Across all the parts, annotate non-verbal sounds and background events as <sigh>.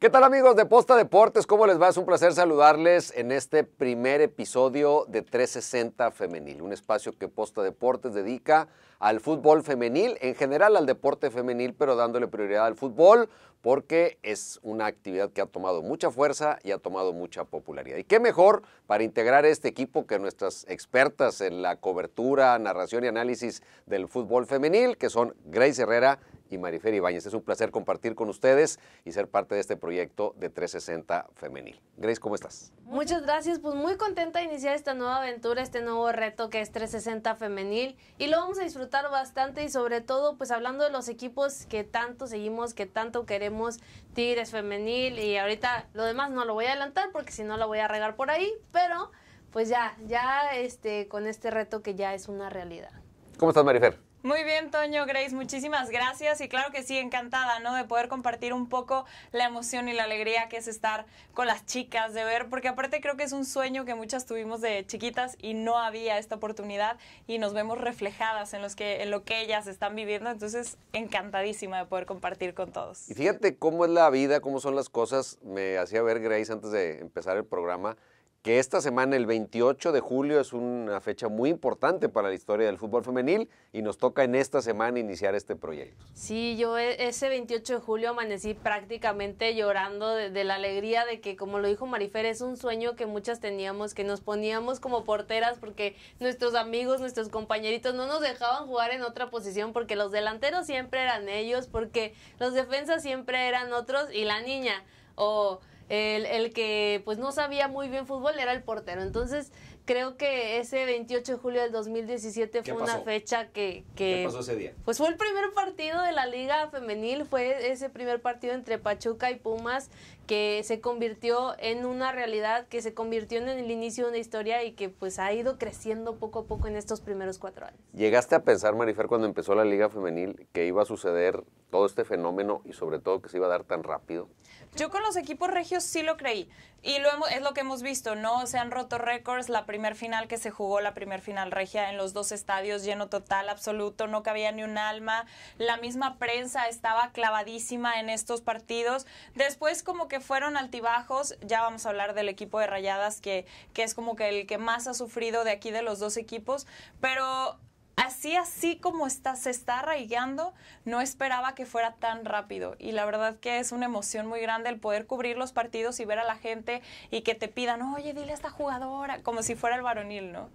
¿Qué tal amigos de Posta Deportes? ¿Cómo les va? Es un placer saludarles en este primer episodio de 360 Femenil, un espacio que Posta Deportes dedica al fútbol femenil, en general al deporte femenil, pero dándole prioridad al fútbol porque es una actividad que ha tomado mucha fuerza y ha tomado mucha popularidad. ¿Y qué mejor para integrar este equipo que nuestras expertas en la cobertura, narración y análisis del fútbol femenil, que son Grace Herrera y Marifer Ibáñez. Es un placer compartir con ustedes y ser parte de este proyecto de 360 Femenil. Grace, ¿cómo estás? Muchas gracias, pues muy contenta de iniciar esta nueva aventura, este nuevo reto que es 360 Femenil y lo vamos a disfrutar bastante y sobre todo pues hablando de los equipos que tanto seguimos, que tanto queremos, Tigres Femenil y ahorita lo demás no lo voy a adelantar porque si no lo voy a regar por ahí, pero pues ya, ya este, con este reto que ya es una realidad. ¿Cómo estás, Marifer? Muy bien, Toño Grace, muchísimas gracias y claro que sí, encantada, ¿no? De poder compartir un poco la emoción y la alegría que es estar con las chicas, de ver, porque aparte creo que es un sueño que muchas tuvimos de chiquitas y no había esta oportunidad y nos vemos reflejadas en, los que, en lo que ellas están viviendo, entonces encantadísima de poder compartir con todos. Y fíjate cómo es la vida, cómo son las cosas, me hacía ver Grace antes de empezar el programa que esta semana, el 28 de julio, es una fecha muy importante para la historia del fútbol femenil y nos toca en esta semana iniciar este proyecto. Sí, yo e, ese 28 de julio amanecí prácticamente llorando de, la alegría de que, como lo dijo Marifer, es un sueño que muchas teníamos, que nos poníamos como porteras porque nuestros amigos, nuestros compañeritos no nos dejaban jugar en otra posición porque los delanteros siempre eran ellos, porque los defensas siempre eran otros y la niña o el, que pues no sabía muy bien fútbol era el portero. Entonces creo que ese 28 de julio del 2017 fue una fecha que, que... ¿Qué pasó ese día? Pues fue el primer partido de la Liga Femenil, fue ese primer partido entre Pachuca y Pumas que se convirtió en una realidad, que se convirtió en el inicio de una historia y que pues ha ido creciendo poco a poco en estos primeros cuatro años. ¿Llegaste a pensar, Marifer, cuando empezó la Liga Femenil, que iba a suceder todo este fenómeno y sobre todo que se iba a dar tan rápido? Yo con los equipos regios sí lo creí. Y lo es lo que hemos visto, ¿no? Se han roto récords. La primer final que se jugó, la primer final regia en los dos estadios, lleno total, absoluto, no cabía ni un alma. La misma prensa estaba clavadísima en estos partidos. Después, como que fueron altibajos. Ya vamos a hablar del equipo de Rayadas, que, que es como que el que más ha sufrido de aquí de los dos equipos. Pero Así, así como está, se está arraigando, no esperaba que fuera tan rápido. Y la verdad que es una emoción muy grande el poder cubrir los partidos y ver a la gente y que te pidan, oye, dile a esta jugadora, como si fuera el varonil, ¿no?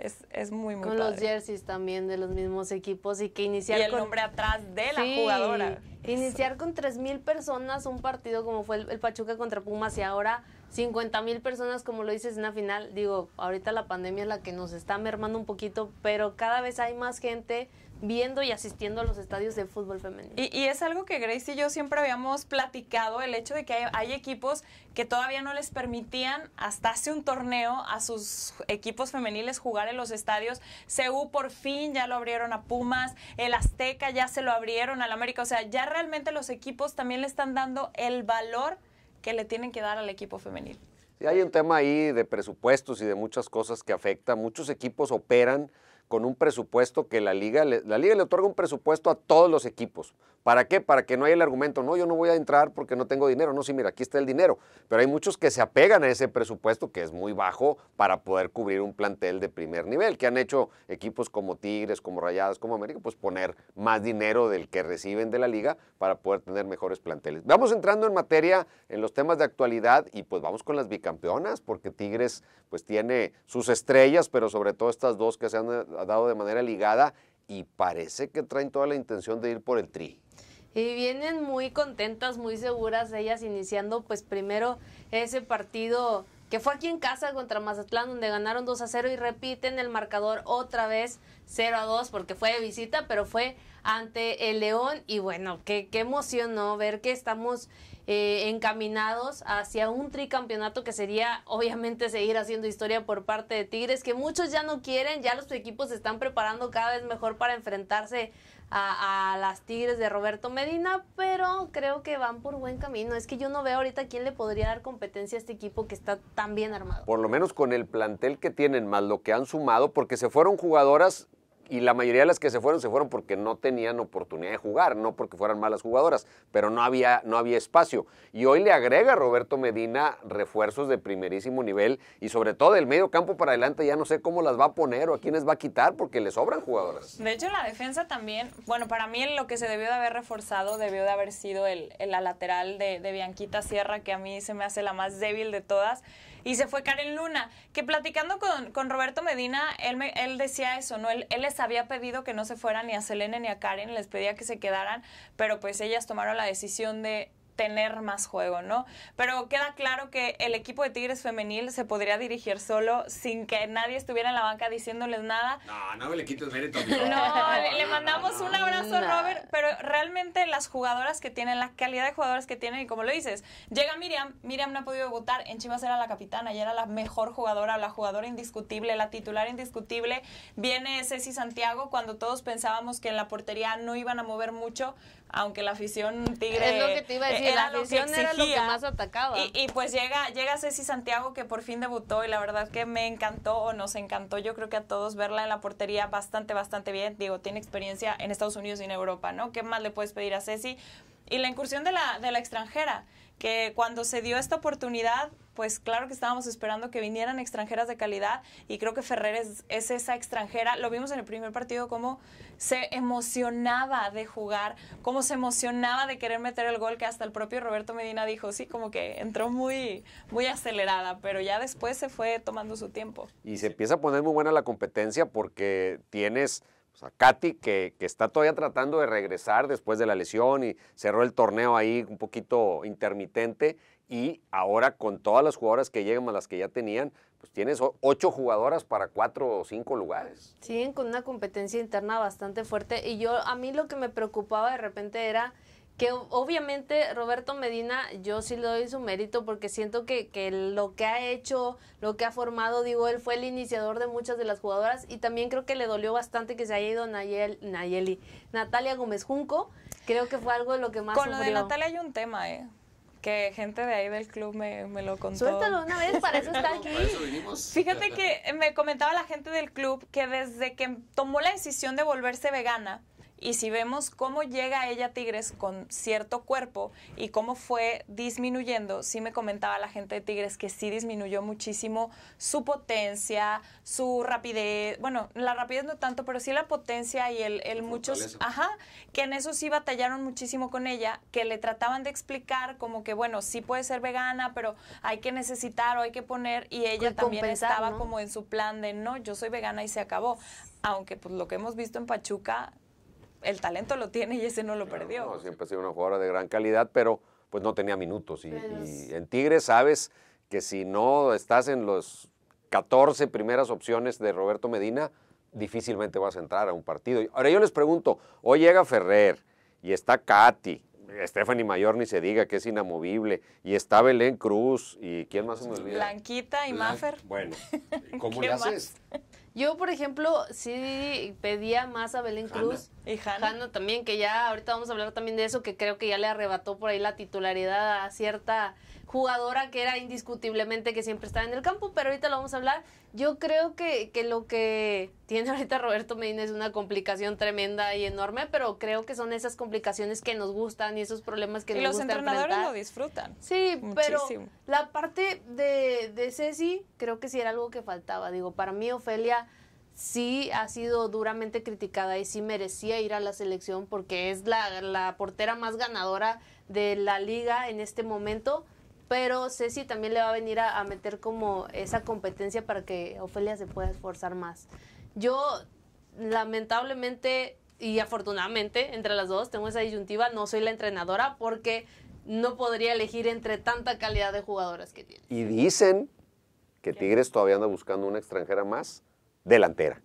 Es, es muy, muy Con los jerseys también de los mismos equipos y que iniciar. Y el hombre nombre atrás de la jugadora. Iniciar con 3.000 personas un partido como fue el, el Pachuca contra Pumas y ahora 50 mil personas, como lo dices en la final, digo, ahorita la pandemia es la que nos está mermando un poquito, pero cada vez hay más gente viendo y asistiendo a los estadios de fútbol femenino. Y, es algo que Grace y yo siempre habíamos platicado, el hecho de que hay, equipos que todavía no les permitían hasta hace un torneo a sus equipos femeniles jugar en los estadios. CU por fin ya lo abrieron a Pumas, el Azteca ya se lo abrieron al América, o sea, ya realmente los equipos también le están dando el valor que le tienen que dar al equipo femenil. hay un tema ahí de presupuestos y de muchas cosas que afectan. Muchos equipos operan con un presupuesto que la liga, le, la liga le otorga un presupuesto a todos los equipos. ¿Para qué? Para que no haya el argumento, no, yo no voy a entrar porque no tengo dinero. No, sí, mira, aquí está el dinero. Pero hay muchos que se apegan a ese presupuesto que es muy bajo para poder cubrir un plantel de primer nivel, que han hecho equipos como Tigres, como Rayadas, como América, pues poner más dinero del que reciben de la liga para poder tener mejores planteles. Vamos entrando en materia en los temas de actualidad y pues vamos con las bicampeonas, porque Tigres pues tiene sus estrellas, pero sobre todo estas dos que se han ha dado de manera ligada y parece que traen toda la intención de ir por el tri. Y vienen muy contentas, muy seguras ellas, iniciando pues primero ese partido que fue aquí en casa contra Mazatlán, donde ganaron 2 a 0 y repiten el marcador otra vez 0 a 2, porque fue de visita, pero fue ante el León. Y bueno, qué, qué emoción, Ver que estamos eh, encaminados hacia un tricampeonato que sería obviamente seguir haciendo historia por parte de Tigres, que muchos ya no quieren, ya los equipos se están preparando cada vez mejor para enfrentarse a, a, las Tigres de Roberto Medina, pero creo que van por buen camino. Es que yo no veo ahorita quién le podría dar competencia a este equipo que está tan bien armado. Por lo menos con el plantel que tienen, más lo que han sumado, porque se fueron jugadoras y la mayoría de las que se fueron se fueron porque no tenían oportunidad de jugar, no porque fueran malas jugadoras, pero no había, no había espacio. Y hoy le agrega Roberto Medina refuerzos de primerísimo nivel y sobre todo el medio campo para adelante ya no sé cómo las va a poner o a quiénes va a quitar porque le sobran jugadoras. De hecho, la defensa también, bueno, para mí lo que se debió de haber reforzado debió de haber sido el, la lateral de Bianquita Sierra, que a mí se me hace la más débil de todas y se fue Karen Luna, que platicando con, Roberto Medina, él, él decía eso, ¿no? Él, él, les había pedido que no se fueran ni a Selene ni a Karen, les pedía que se quedaran, pero pues ellas tomaron la decisión de, tener más juego, ¿no? Pero queda claro que el equipo de Tigres femenil se podría dirigir solo sin que nadie estuviera en la banca diciéndoles nada. No, no le quites mérito. No, no le, mandamos un abrazo Robert, pero realmente las jugadoras que tienen, la calidad de jugadoras que tienen, y como lo dices, llega Miriam, Miriam no ha podido votar, en Chivas era la capitana y era la mejor jugadora, la jugadora indiscutible, la titular indiscutible. Viene Ceci Santiago cuando todos pensábamos que en la portería no iban a mover mucho, aunque la afición tigre la afición era lo que más atacaba. Y, pues llega, llega Ceci Santiago que por fin debutó y la verdad que me encantó o nos encantó, yo creo que a todos verla en la portería bastante, bastante bien. Digo, tiene experiencia en Estados Unidos y en Europa, ¿no? ¿Qué más le puedes pedir a Ceci? Y la incursión de la, de la extranjera, que cuando se dio esta oportunidad pues claro que estábamos esperando que vinieran extranjeras de calidad y creo que Ferrer es, esa extranjera. Lo vimos en el primer partido, cómo se emocionaba de jugar, cómo se emocionaba de querer meter el gol, que hasta el propio Roberto Medina dijo, sí, como que entró muy, muy acelerada, pero ya después se fue tomando su tiempo. Y se empieza a poner muy buena la competencia porque tienes... Pues, a Katy, que, está todavía tratando de regresar después de la lesión y cerró el torneo ahí un poquito intermitente, y ahora con todas las jugadoras que llegan a las que ya tenían, pues tienes ocho jugadoras para cuatro o cinco lugares. Siguen con una competencia interna bastante fuerte y yo a mí lo que me preocupaba de repente era que obviamente Roberto Medina yo sí le doy su mérito porque siento que, que, lo que ha hecho, lo que ha formado, digo, él fue el iniciador de muchas de las jugadoras y también creo que le dolió bastante que se haya ido Nayeli. Natalia Gómez Junco, creo que fue algo de lo que más... Con lo de Natalia hay un tema, ¿eh? que gente de ahí del club me, me lo contó. Suéltalo una vez, para eso está aquí. Fíjate que me comentaba la gente del club que desde que tomó la decisión de volverse vegana, y si vemos cómo llega ella Tigres con cierto cuerpo y cómo fue disminuyendo, sí me comentaba la gente de Tigres que sí disminuyó muchísimo su potencia, su rapidez, bueno, la rapidez no tanto, pero sí la potencia y el, muchos, ajá, que en eso sí batallaron muchísimo con ella, que le trataban de explicar como que, bueno, sí puede ser vegana, pero hay que necesitar o hay que poner, y ella también estaba como en su plan de, no, yo soy vegana y se acabó. Aunque pues lo que hemos visto en Pachuca el talento lo tiene y ese no lo perdió. siempre ha sido una jugadora de gran calidad, pero pues no tenía minutos. Y, en Tigres sabes que si no estás en las 14 primeras opciones de Roberto Medina, difícilmente vas a entrar a un partido. Ahora yo les pregunto, hoy llega Ferrer y está Katy, Stephanie Mayor ni se diga que es inamovible, y está Belén Cruz, y ¿quién más se me olvida? Blanquita y Bueno, <laughs> ¿cómo le haces? Yo, por ejemplo, sí pedía más a Belén Cruz. Y Hanna. también, que ya ahorita vamos a hablar también de eso, que creo que ya le arrebató por ahí la titularidad a cierta jugadora que era indiscutiblemente que siempre estaba en el campo, pero ahorita lo vamos a hablar. Yo creo que, que lo que tiene ahorita Roberto Medina es una complicación tremenda y enorme, pero creo que son esas complicaciones que nos gustan y esos problemas que nos gustan. Y los entrenadores lo disfrutan. Sí, Muchísimo. pero la parte de, de Ceci creo que sí era algo que faltaba. Digo, para mí Ofelia sí ha sido duramente criticada y sí merecía ir a la selección porque es la, la portera más ganadora de la liga en este momento pero Ceci también le va a venir a, meter como esa competencia para que Ofelia se pueda esforzar más. Yo, lamentablemente y afortunadamente, entre las dos, tengo esa disyuntiva, no soy la entrenadora porque no podría elegir entre tanta calidad de jugadoras que tiene. Y dicen que Tigres todavía anda buscando una extranjera más delantera.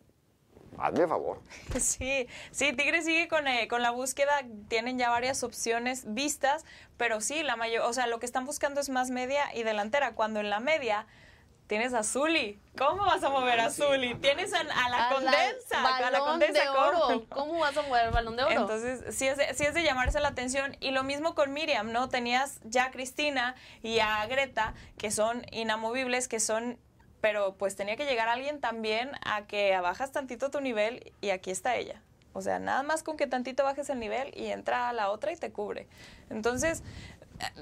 Hazme favor. <laughs> Sí, sí, Tigre sigue con, eh, con la búsqueda, tienen ya varias opciones vistas, pero sí, la mayor, o sea, lo que están buscando es más media y delantera, cuando en la media tienes a Zuli. ¿Cómo vas a mover a Zuli? Tienes a, la condensa. a la condensa. De ¿Cómo vas a mover el balón de oro? Entonces, sí es, de, sí es de llamarse la atención. Y lo mismo con Miriam, ¿no? Tenías ya a Cristina y a Greta, que son inamovibles, que son pero pues tenía que llegar alguien también a que bajas tantito tu nivel y aquí está ella. O sea, nada más con que tantito bajes el nivel y entra a la otra y te cubre. Entonces,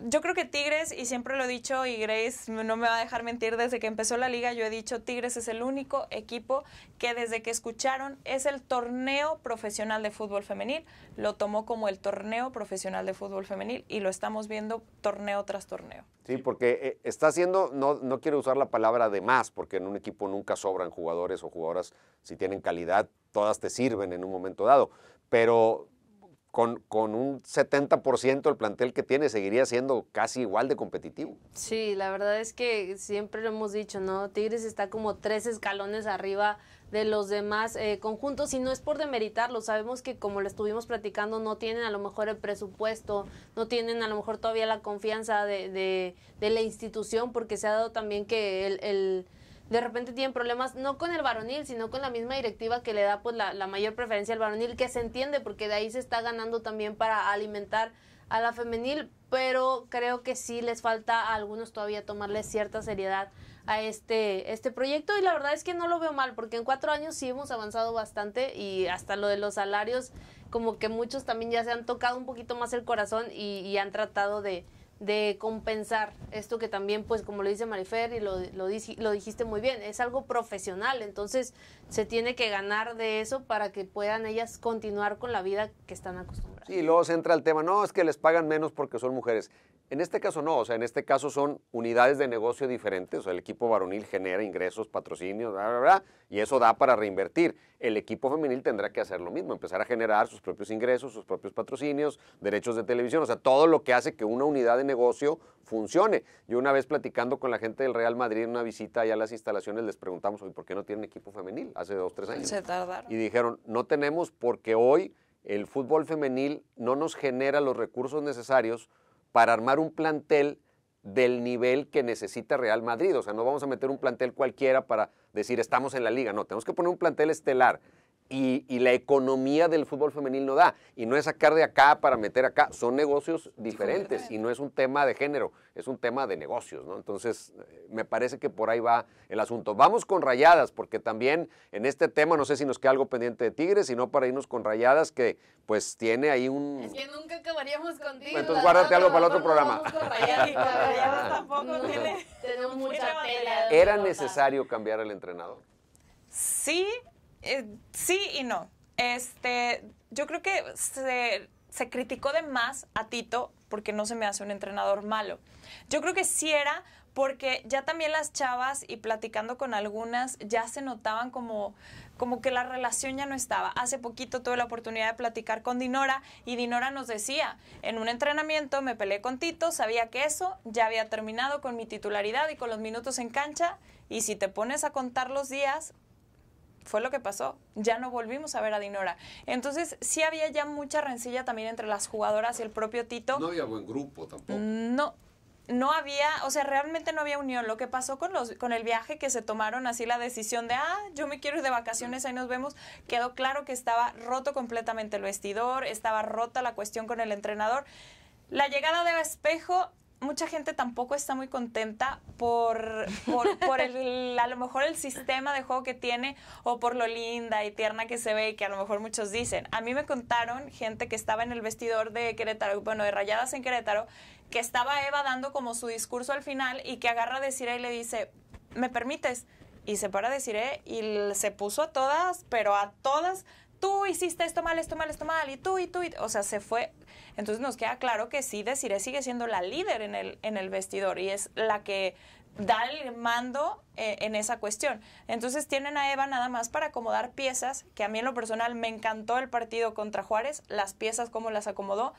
yo creo que Tigres, y siempre lo he dicho, y Grace no me va a dejar mentir, desde que empezó la liga yo he dicho, Tigres es el único equipo que desde que escucharon es el torneo profesional de fútbol femenil, lo tomó como el torneo profesional de fútbol femenil y lo estamos viendo torneo tras torneo. Sí, porque eh, está haciendo, no, no quiero usar la palabra de más, porque en un equipo nunca sobran jugadores o jugadoras, si tienen calidad, todas te sirven en un momento dado, pero con, con, un 70% el plantel que tiene, seguiría siendo casi igual de competitivo. Sí, la verdad es que siempre lo hemos dicho, ¿no? Tigres está como tres escalones arriba de los demás eh, conjuntos y no es por demeritarlo, sabemos que como lo estuvimos platicando no tienen a lo mejor el presupuesto, no tienen a lo mejor todavía la confianza de, de, la institución porque se ha dado también que el de repente tienen problemas no con el varonil, sino con la misma directiva que le da pues la, mayor preferencia al varonil, que se entiende porque de ahí se está ganando también para alimentar a la femenil, pero creo que sí les falta a algunos todavía tomarle cierta seriedad a este, este proyecto y la verdad es que no lo veo mal porque en cuatro años sí hemos avanzado bastante y hasta lo de los salarios como que muchos también ya se han tocado un poquito más el corazón y han tratado de, de compensar esto que también, pues como lo dice Marifer y lo, lo, lo dijiste muy bien, es algo profesional, entonces se tiene que ganar de eso para que puedan ellas continuar con la vida que están acostumbradas. y luego se entra el tema, no, es que les pagan menos porque son mujeres. En este caso no, o sea, en este caso son unidades de negocio diferentes, o sea, el equipo varonil genera ingresos, patrocinios, bla, bla, bla, y eso da para reinvertir. El equipo femenil tendrá que hacer lo mismo, empezar a generar sus propios ingresos, sus propios patrocinios, derechos de televisión, o sea, todo lo que hace que una unidad de negocio funcione. Yo una vez platicando con la gente del Real Madrid en una visita allá a las instalaciones les preguntamos, ¿por qué no tienen equipo femenil? hace dos, tres años. Y dijeron, no tenemos porque hoy el fútbol femenil no nos genera los recursos necesarios para armar un plantel del nivel que necesita Real Madrid. O sea, no vamos a meter un plantel cualquiera para decir estamos en la liga. No, tenemos que poner un plantel estelar y, la economía del fútbol femenil no da. Y no es sacar de acá para meter acá, son negocios diferentes y no es un tema de género, es un tema de negocios, ¿no? Entonces, eh, me parece que por ahí va el asunto. Vamos con rayadas, porque también en este tema, no sé si nos queda algo pendiente de Tigres, sino para irnos con rayadas, que pues tiene ahí un... Es que nunca acabaríamos contigo. Entonces, guárdate algo para el otro programa. ¿Era necesario cambiar el entrenador? Sí, eh, sí y no. Este, yo creo que se, criticó de más a Tito porque no se me hace un entrenador malo. Yo creo que sí era porque ya también las chavas y platicando con algunas ya se notaban como, como que la relación ya no estaba. Hace poquito tuve la oportunidad de platicar con Dinora y Dinora nos decía, en un entrenamiento me peleé con Tito, sabía que eso ya había terminado con mi titularidad y con los minutos en cancha y si te pones a contar los días, fue lo que pasó. Ya no volvimos a ver a Dinora. Entonces, sí había ya mucha rencilla también entre las jugadoras y el propio Tito. No había buen grupo tampoco. No. No había, o sea, realmente no había unión. Lo que pasó con los con el viaje que se tomaron así la decisión de, "Ah, yo me quiero ir de vacaciones, ahí nos vemos." Quedó claro que estaba roto completamente el vestidor, estaba rota la cuestión con el entrenador. La llegada de Espejo mucha gente tampoco está muy contenta por, por, el, <laughs> a lo mejor el sistema de juego que tiene o por lo linda y tierna que se ve y que a lo mejor muchos dicen. A mí me contaron gente que estaba en el vestidor de Querétaro, bueno, de Rayadas en Querétaro, que estaba Eva dando como su discurso al final y que agarra a Desiree y le dice, ¿me permites? Y se para Desiree ¿eh? y se puso a todas, pero a todas hiciste esto mal, esto mal, esto mal, y tú, y tú, y, o sea, se fue. Entonces nos queda claro que sí, Desiree sigue siendo la líder en el, en el vestidor y es la que da el mando eh, en esa cuestión. Entonces tienen a Eva nada más para acomodar piezas, que a mí en lo personal me encantó el partido contra Juárez, las piezas como las acomodó,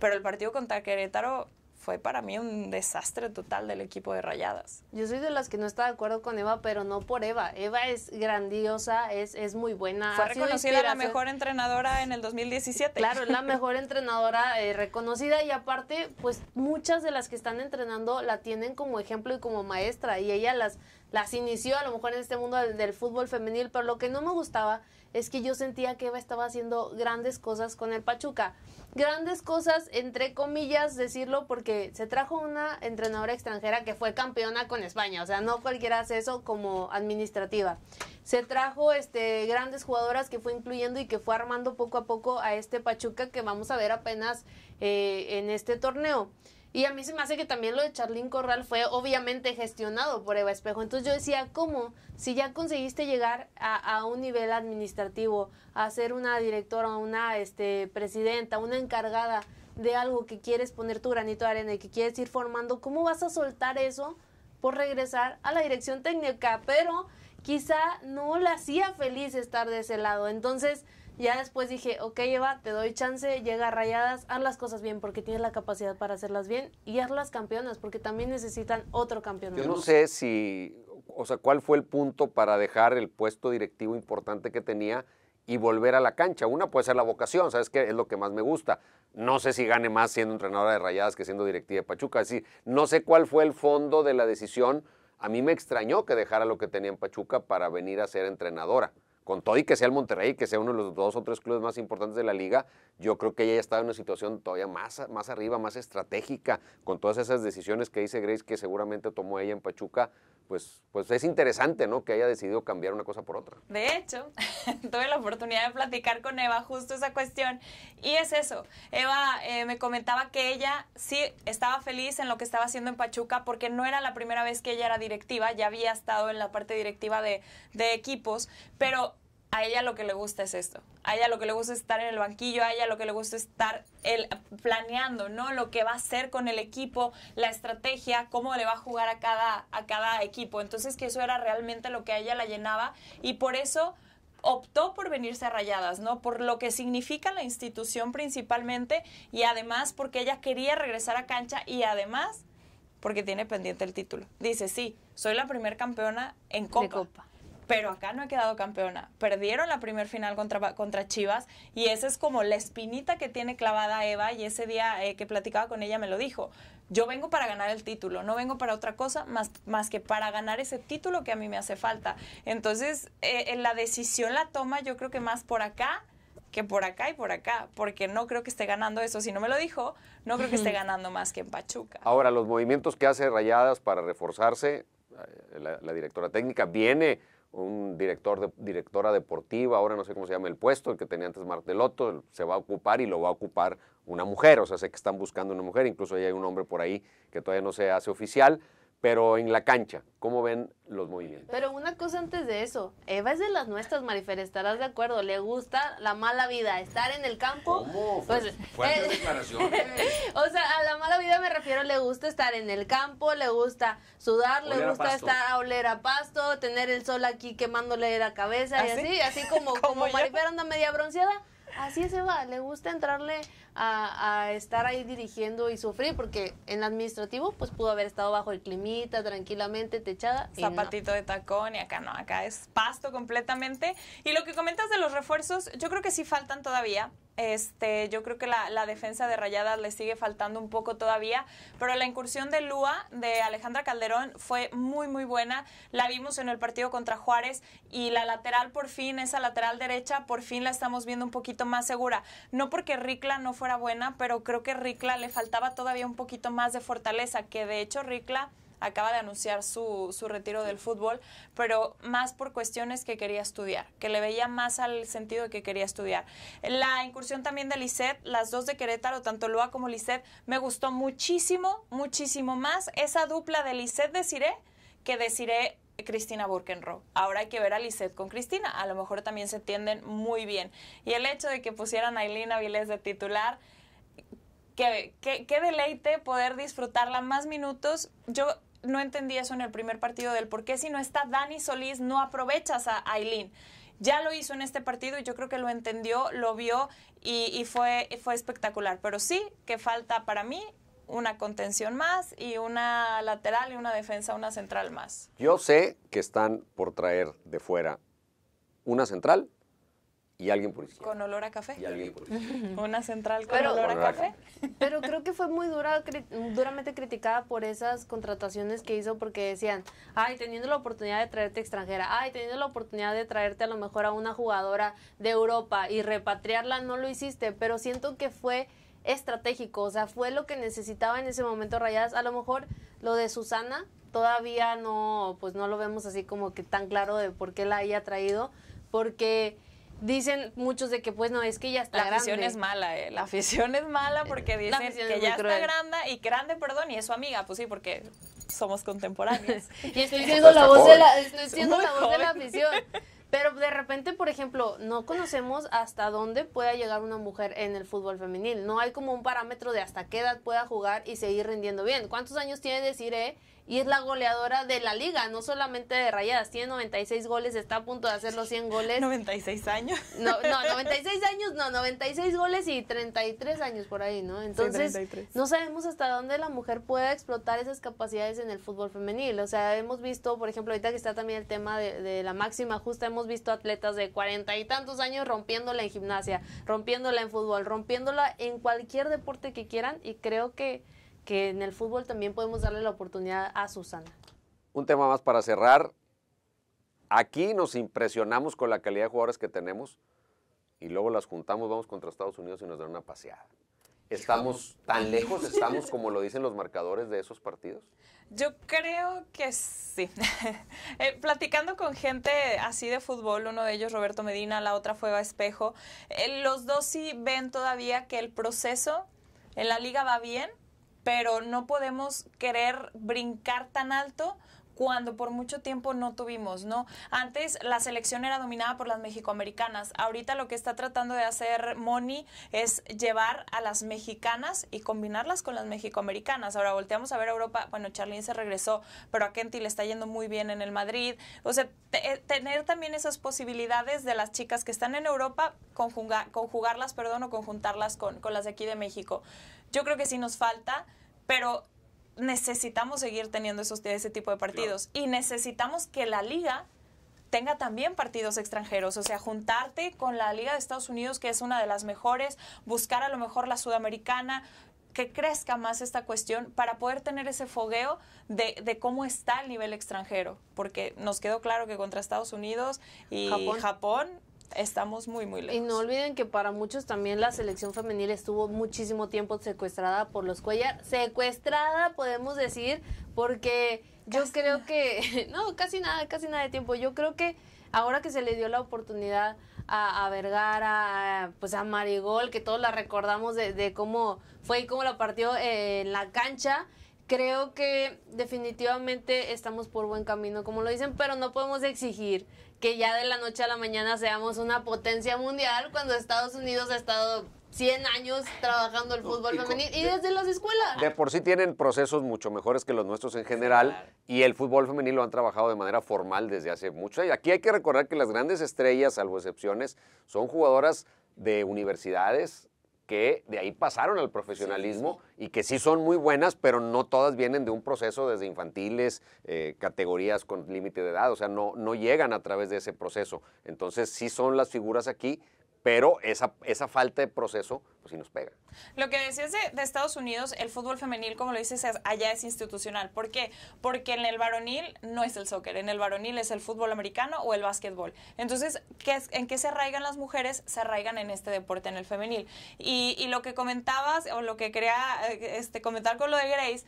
pero el partido contra Querétaro fue para mí un desastre total del equipo de Rayadas. Yo soy de las que no está de acuerdo con Eva, pero no por Eva. Eva es grandiosa, es, es muy buena. Fue reconocida la mejor entrenadora en el 2017. Claro, la <laughs> mejor entrenadora eh, reconocida y aparte, pues muchas de las que están entrenando la tienen como ejemplo y como maestra y ella las, las inició a lo mejor en este mundo del fútbol femenil, pero lo que no me gustaba es que yo sentía que Eva estaba haciendo grandes cosas con el Pachuca grandes cosas, entre comillas, decirlo, porque se trajo una entrenadora extranjera que fue campeona con España. O sea, no cualquiera hace eso como administrativa. Se trajo este, grandes jugadoras que fue incluyendo y que fue armando poco a poco a este Pachuca que vamos a ver apenas eh, en este torneo. Y a mí se me hace que también lo de Charlín Corral fue obviamente gestionado por Eva Espejo. Entonces yo decía, ¿cómo? Si ya conseguiste llegar a, a un nivel administrativo, a ser una directora, una este, presidenta, una encargada de algo que quieres poner tu granito de arena y que quieres ir formando, ¿cómo vas a soltar eso por regresar a la dirección técnica? Pero quizá no la hacía feliz estar de ese lado. Entonces ya después dije, ok Eva, te doy chance, llega a rayadas, haz las cosas bien porque tienes la capacidad para hacerlas bien y hazlas campeonas porque también necesitan otro campeonato. Yo no sé si, o sea, cuál fue el punto para dejar el puesto directivo importante que tenía y volver a la cancha. Una puede ser la vocación, ¿sabes qué? Es lo que más me gusta. No sé si gane más siendo entrenadora de rayadas que siendo directiva de Pachuca. Así, no sé cuál fue el fondo de la decisión. A mí me extrañó que dejara lo que tenía en Pachuca para venir a ser entrenadora con todo y que sea el Monterrey, que sea uno de los dos o tres clubes más importantes de la liga, yo creo que ella ya está en una situación todavía más, más arriba, más estratégica, con todas esas decisiones que dice Grace que seguramente tomó ella en Pachuca, pues, pues es interesante, ¿no? Que haya decidido cambiar una cosa por otra. De hecho, <laughs> tuve la oportunidad de platicar con Eva justo esa cuestión. Y es eso. Eva eh, me comentaba que ella sí estaba feliz en lo que estaba haciendo en Pachuca porque no era la primera vez que ella era directiva, ya había estado en la parte directiva de, de equipos, pero a ella lo que le gusta es esto. A ella lo que le gusta es estar en el banquillo, a ella lo que le gusta es estar el, planeando, ¿no? Lo que va a hacer con el equipo, la estrategia, cómo le va a jugar a cada, a cada equipo. Entonces que eso era realmente lo que a ella la llenaba y por eso optó por venirse a Rayadas, ¿no? Por lo que significa la institución principalmente y además porque ella quería regresar a cancha y además porque tiene pendiente el título. Dice, sí, soy la primer campeona en Copa pero acá no ha quedado campeona. Perdieron la primer final contra, contra Chivas y esa es como la espinita que tiene clavada Eva y ese día eh, que platicaba con ella me lo dijo. Yo vengo para ganar el título, no vengo para otra cosa más, más que para ganar ese título que a mí me hace falta. Entonces, en eh, eh, la decisión la toma yo creo que más por acá que por acá y por acá, porque no creo que esté ganando eso, si no me lo dijo, no creo que esté <laughs> ganando más que en Pachuca. Ahora, los movimientos que hace Rayadas para reforzarse, la directora técnica viene un director de, directora deportiva, ahora no sé cómo se llama el puesto, el que tenía antes Martelotto, se va a ocupar y lo va a ocupar una mujer, o sea, sé que están buscando una mujer, incluso hay un hombre por ahí que todavía no se hace oficial, pero en la cancha, ¿cómo ven los movimientos? Pero una cosa antes de eso, Eva es de las nuestras, Marifer, estarás de acuerdo, le gusta la mala vida, estar en el campo. Pues, eh, <laughs> o sea, a la mala vida me refiero, le gusta estar en el campo, le gusta sudar, le gusta estar a oler a pasto, tener el sol aquí quemándole la cabeza y ¿Ah, así, así como, <laughs> como Marifer anda media bronceada. Así se va, le gusta entrarle a, estar ahí dirigiendo y sufrir, porque en administrativo pues pudo haber estado bajo el climita, tranquilamente, techada. Zapatito de tacón y acá no, acá es pasto completamente. Y lo que comentas de los refuerzos, yo creo que sí faltan todavía. Este, yo creo que la, la, defensa de Rayadas le sigue faltando un poco todavía, pero la incursión de Lua, de Alejandra Calderón, fue muy, muy buena. La vimos en el partido contra Juárez y la lateral por fin, esa lateral derecha, por fin la estamos viendo un poquito más segura. No porque Ricla no fue buena, pero creo que Ricla le faltaba todavía un poquito más de fortaleza, que de hecho Ricla acaba de anunciar su, retiro del fútbol, pero más por cuestiones que quería estudiar, que le veía más al sentido de que quería estudiar. La incursión también de Lisset, las dos de Querétaro, tanto Lua como Lisset, me gustó muchísimo, muchísimo más. Esa dupla de de Siré, que Siré Cristina Burkenroe. Ahora hay que ver a Lisette con Cristina. A lo mejor también se entienden muy bien. Y el hecho de que pusieran a Aileen Avilés de titular, qué, deleite poder disfrutarla más minutos. Yo no entendí eso en el primer partido del por qué si no está Dani Solís no aprovechas a Aileen. Ya lo hizo en este partido y yo creo que lo entendió, lo vio y, fue, fue espectacular. Pero sí que falta para mí una contención más y una lateral y una defensa, una central más. Yo sé que están por traer de fuera una central y alguien por izquierda. Con olor a café. Y alguien por izquierda. <laughs> Una central con olor a café. <laughs> Pero creo que fue muy duramente criticada por esas contrataciones que hizo porque decían, ay, teniendo la oportunidad de traerte extranjera, ay, teniendo la oportunidad de traerte a lo mejor a una jugadora de Europa y repatriarla, no lo hiciste, pero siento que fue estratégico, o sea, fue lo que necesitaba en ese momento Rayadas. A lo mejor lo de Susana todavía no, pues no lo vemos así como que tan claro de por qué la haya traído, porque dicen muchos de que pues no, es que ya está grande. La afición es mala, eh. la afición es mala porque dicen que ya está grande y grande, perdón, y es su amiga, pues sí, porque somos contemporáneos. <laughs> y estoy siendo la voz de la estoy la voz de la afición. Pero de repente, por ejemplo, no conocemos hasta dónde pueda llegar una mujer en el fútbol femenil. No hay como un parámetro de hasta qué edad pueda jugar y seguir rindiendo bien. ¿Cuántos años tiene decir eh y es la goleadora de la liga, no solamente de Rayadas, tiene 96 goles, está a punto de hacer los 100 goles. 96 años. No, no, 96 <laughs> años, no, 96 goles y 33 años por ahí, ¿no? Entonces, no sabemos hasta dónde la mujer pueda explotar esas capacidades en el fútbol femenil. O sea, hemos visto, por ejemplo, ahorita que está también el tema de, de la máxima justa, hemos visto atletas de cuarenta y tantos años rompiéndola en gimnasia, rompiéndola en fútbol, rompiéndola en cualquier deporte que quieran y creo que que en el fútbol también podemos darle la oportunidad a Susana. Un tema más para cerrar. Aquí nos impresionamos con la calidad de jugadores que tenemos y luego las juntamos, vamos contra Estados Unidos y nos dan una paseada. ¿Estamos tan <laughs> lejos, estamos como lo dicen los marcadores de esos partidos? Yo creo que sí. <laughs> Eh, platicando con gente así de fútbol, uno de ellos Roberto Medina, la otra fue a Espejo, eh, los dos sí ven todavía que el proceso en la liga va bien, pero no podemos querer brincar tan alto cuando por mucho tiempo no tuvimos, ¿no? Antes la selección era dominada por las mexicoamericanas. Ahorita lo que está tratando de hacer Moni es llevar a las mexicanas y combinarlas con las mexicoamericanas. Ahora volteamos a ver a Europa. Bueno, Charlene se regresó, pero a Kenty le está yendo muy bien en el Madrid. O sea, eh, tener también esas posibilidades de las chicas que están en Europa, conjuga conjugarlas, perdón, o conjuntarlas con, con las de aquí de México. Yo creo que sí nos falta pero necesitamos seguir teniendo esos, ese tipo de partidos y necesitamos que la liga tenga también partidos extranjeros, o sea, juntarte con la Liga de Estados Unidos, que es una de las mejores, buscar a lo mejor la sudamericana, que crezca más esta cuestión para poder tener ese fogueo de, cómo está el nivel extranjero, porque nos quedó claro que contra Estados Unidos y Japón estamos muy, muy lejos. Y no olviden que para muchos también la selección femenil estuvo muchísimo tiempo secuestrada por los Cuellar. Secuestrada, podemos decir, porque yo creo que, <laughs> no, casi nada, casi nada de tiempo. Yo creo que ahora que se le dio la oportunidad a, Vergara, a, pues a Marigol, que todos la recordamos de, cómo fue y cómo la partió eh, en la cancha, creo que definitivamente estamos por buen camino, como lo dicen, pero no podemos exigir que ya de la noche a la mañana seamos una potencia mundial cuando Estados Unidos ha estado 100 años trabajando el fútbol femenino y desde las escuelas. De por sí tienen procesos mucho mejores que los nuestros en general y el fútbol femenil lo han trabajado de manera formal desde hace mucho. Y aquí hay que recordar que las grandes estrellas, salvo excepciones, son jugadoras de universidades, que de ahí pasaron al profesionalismo y que sí son muy buenas, pero no todas vienen de un proceso desde infantiles, eh, categorías con límite de edad, o sea, no, no llegan a través de ese proceso. Entonces sí son las figuras aquí, pero esa, esa falta de proceso pues sí nos pega. Lo que decías de, Estados Unidos, el fútbol femenil, como lo dices, allá es institucional. ¿Por qué? Porque en el varonil no es el soccer, en el varonil es el fútbol americano o el básquetbol. Entonces, ¿en qué se arraigan las mujeres? Se arraigan en este deporte, en el femenil. Y, lo que comentabas, o lo que quería eh, este, comentar con lo de Grace,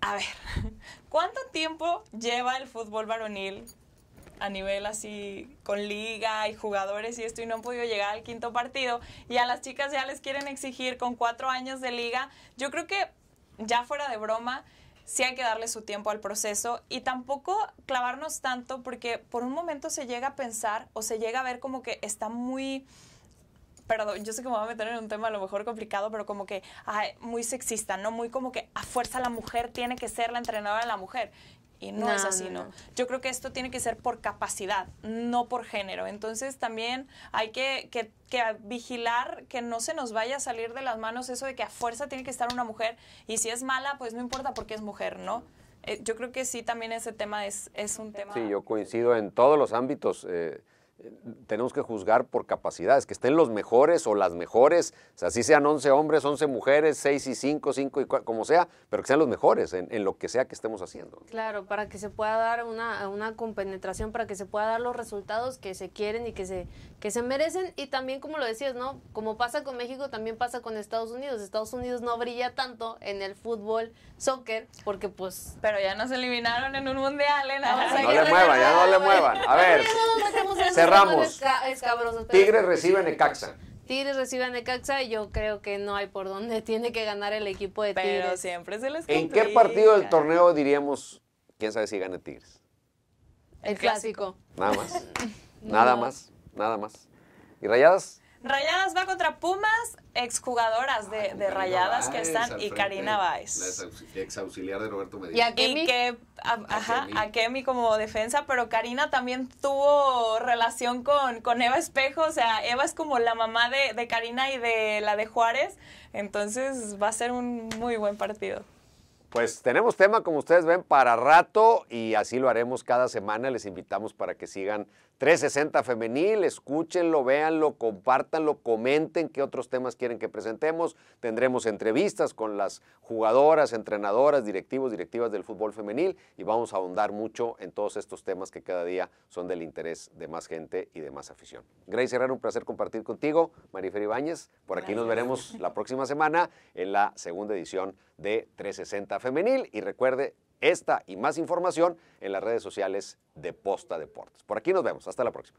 a ver, <laughs> ¿cuánto tiempo lleva el fútbol varonil a nivel así con liga y jugadores y esto y no han podido llegar al quinto partido y a las chicas ya les quieren exigir con cuatro años de liga. Yo creo que ya fuera de broma, sí hay que darle su tiempo al proceso y tampoco clavarnos tanto porque por un momento se llega a pensar o se llega a ver como que está muy perdón, yo sé que me voy a meter en un tema a lo mejor complicado, pero como que muy sexista, ¿no? Muy como que a fuerza la mujer tiene que ser la entrenadora de la mujer y no, es así, no. Yo creo que esto tiene que ser por capacidad, no por género. Entonces también hay que, vigilar que no se nos vaya a salir de las manos eso de que a fuerza tiene que estar una mujer y si es mala, pues no importa porque es mujer, ¿no? Eh, yo creo que sí, también ese tema es, es un tema. Sí, yo coincido en todos los ámbitos. Eh, tenemos que juzgar por capacidades, que estén los mejores o las mejores, sea, así sean 11 hombres, 11 mujeres, 6 y 5, 5 y 4, como sea, pero que sean los mejores en, lo que sea que estemos haciendo. Claro, para que se pueda dar una, una, compenetración, para que se pueda dar los resultados que se quieren y que se, que se merecen. Y también, como lo decías, ¿no? Como pasa con México, también pasa con Estados Unidos. Estados Unidos no brilla tanto en el fútbol, soccer, porque pues... Pero ya nos eliminaron en un mundial, ¿eh? No, le <laughs> muevan, ya no le muevan. A ver, es Tigres reciben a Necaxa. Tigres reciben de Caxa y yo creo que no hay por dónde <laughs> tiene que ganar el equipo de Tigres. Pero siempre se les ¿En qué partido del torneo diríamos, quién sabe si gana Tigres? El clásico. Nada más. <laughs> nada más. Nada más. ¿Y rayadas? Rayadas va contra Pumas, exjugadoras de, Rayadas que están y Karina Báez. La ex auxiliar de Roberto Medina. Y Akemi, a, Kemi como defensa, pero Karina también tuvo relación con, Eva Espejo, o sea, Eva es como la mamá de, de Karina y de la de Juárez, entonces va a ser un muy buen partido. Pues tenemos tema, como ustedes ven, para rato y así lo haremos cada semana. Les invitamos para que sigan 360 Femenil, escúchenlo, véanlo, compártanlo, comenten qué otros temas quieren que presentemos. Tendremos entrevistas con las jugadoras, entrenadoras, directivos, directivas del fútbol femenil y vamos a ahondar mucho en todos estos temas que cada día son del interés de más gente y de más afición. Grace Herrera, un placer compartir contigo. Marifer Ibáñez, por aquí nos veremos la próxima semana en la segunda edición de 360 Femenil y recuerde, esta y más información en las redes sociales de Posta Deportes. Por aquí nos vemos. Hasta la próxima.